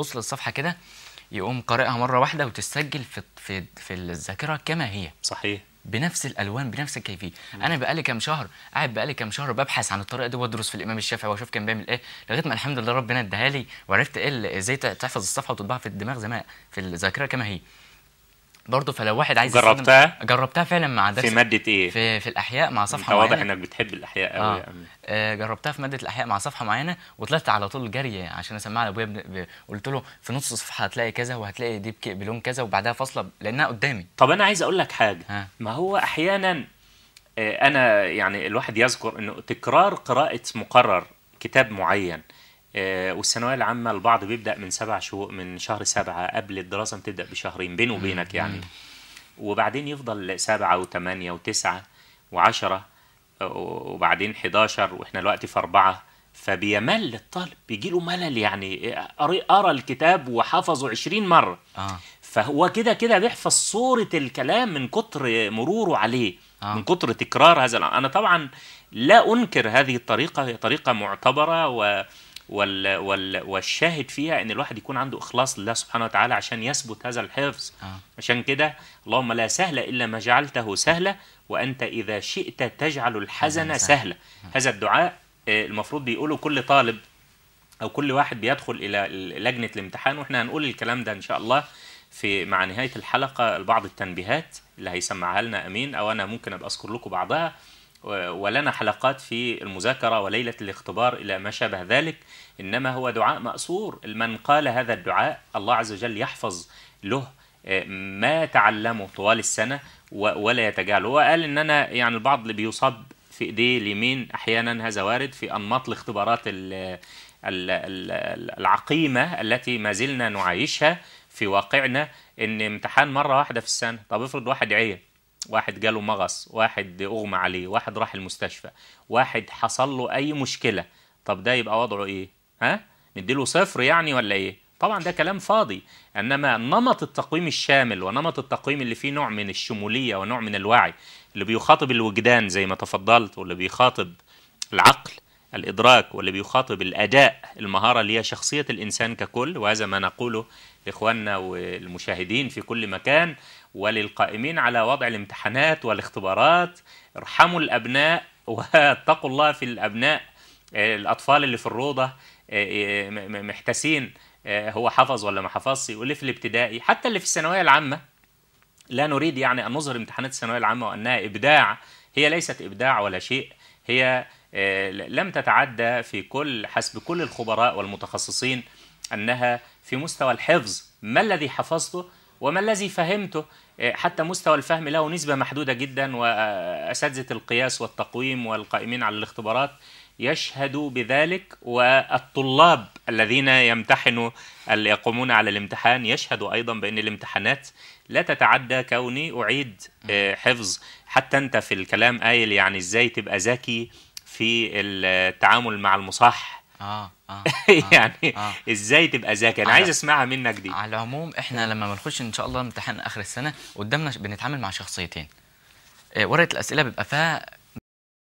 بص للصفحه كده يقوم قارئها مره واحده وتسجل في في في الذاكره كما هي صحيح بنفس الالوان بنفس الكيفيه انا بقالي كام شهر قاعد بقالي كام شهر ببحث عن الطريقه دي وادرس في الامام الشافعي واشوف كان بيعمل ايه لغايه ما الحمد لله ربنا اداها لي وعرفت ايه ازاي تحفظ الصفحه وتطبعها في الدماغ زي ما في الذاكره كما هي برضه فلو واحد عايز جربتها جربتها فعلا مع درس في ماده ايه في, في الاحياء مع صفحه معينه واضح انك بتحب الاحياء قوي آه. يعني. آه جربتها في ماده الاحياء مع صفحه معينه وطلعت على طول جري عشان اسمعها لابويا ب... قلت له في نص الصفحه هتلاقي كذا وهتلاقي دي بك... بلون كذا وبعدها فاصله لانها قدامي طب انا عايز اقول لك حاجه ها. ما هو احيانا آه، انا يعني الواحد يذكر انه تكرار قراءه مقرر كتاب معين آه، والثانويه العامه البعض بيبدا من سبع شهور من شهر سبعه قبل الدراسه بتبدا بشهرين بينه وبينك يعني وبعدين يفضل سبعه وثمانيه وتسعه وعشره آه، وبعدين 11 واحنا الوقت في اربعه فبيمل الطالب بيجي له ملل يعني قرا الكتاب وحفظه 20 مره آه. فهو كده كده بيحفظ صوره الكلام من كتر مروره عليه آه. من كتر تكرار هذا انا طبعا لا انكر هذه الطريقه هي طريقه معتبره و وال وال والشاهد فيها ان الواحد يكون عنده اخلاص لله سبحانه وتعالى عشان يثبت هذا الحفظ آه. عشان كده اللهم لا سهل الا ما جعلته سهلا وانت اذا شئت تجعل الحزن سهلا آه. هذا الدعاء آه، المفروض بيقوله كل طالب او كل واحد بيدخل الى لجنه الامتحان واحنا هنقول الكلام ده ان شاء الله في مع نهايه الحلقه بعض التنبيهات اللي هيسمعها لنا امين او انا ممكن ابقى اذكر لكم بعضها ولنا حلقات في المذاكرة وليلة الاختبار إلى ما شابه ذلك إنما هو دعاء مأسور من قال هذا الدعاء الله عز وجل يحفظ له آه، ما تعلمه طوال السنة ولا يتجاهله وقال إن أنا يعني البعض اللي بيصاب في إيديه اليمين أحيانا هذا وارد في أنماط الاختبارات العقيمة التي ما زلنا نعايشها في واقعنا إن امتحان مرة واحدة في السنة طب افرض واحد عين واحد جاله مغص واحد اغمى عليه واحد راح المستشفى واحد حصل له اي مشكله طب ده يبقى وضعه ايه ها نديله صفر يعني ولا ايه طبعا ده كلام فاضي انما نمط التقويم الشامل ونمط التقويم اللي فيه نوع من الشموليه ونوع من الوعي اللي بيخاطب الوجدان زي ما تفضلت واللي بيخاطب العقل الإدراك واللي بيخاطب الأداء المهارة اللي هي شخصية الإنسان ككل وهذا ما نقوله لإخواننا والمشاهدين في كل مكان وللقائمين على وضع الامتحانات والاختبارات ارحموا الأبناء واتقوا الله في الأبناء الأطفال اللي في الروضة محتسين هو حفظ ولا ما حفظش واللي في الابتدائي حتى اللي في الثانوية العامة لا نريد يعني أن نظهر امتحانات الثانوية العامة وأنها إبداع هي ليست إبداع ولا شيء هي آه، لم تتعدى في كل حسب كل الخبراء والمتخصصين انها في مستوى الحفظ ما الذي حفظته وما الذي فهمته آه، حتى مستوى الفهم له نسبه محدوده جدا واساتذه القياس والتقويم والقائمين على الاختبارات يشهدوا بذلك والطلاب الذين يمتحنوا اللي يقومون على الامتحان يشهدوا ايضا بان الامتحانات لا تتعدى كوني اعيد آه، حفظ حتى انت في الكلام قايل يعني ازاي تبقى ذكي في التعامل مع المصح آه،, آه،, آه،, اه يعني آه. ازاي تبقى ذكي انا عايز اسمعها منك دي على العموم احنا لما بنخش ان شاء الله امتحان اخر السنه قدامنا بنتعامل مع شخصيتين ورقه الاسئله بيبقى فيها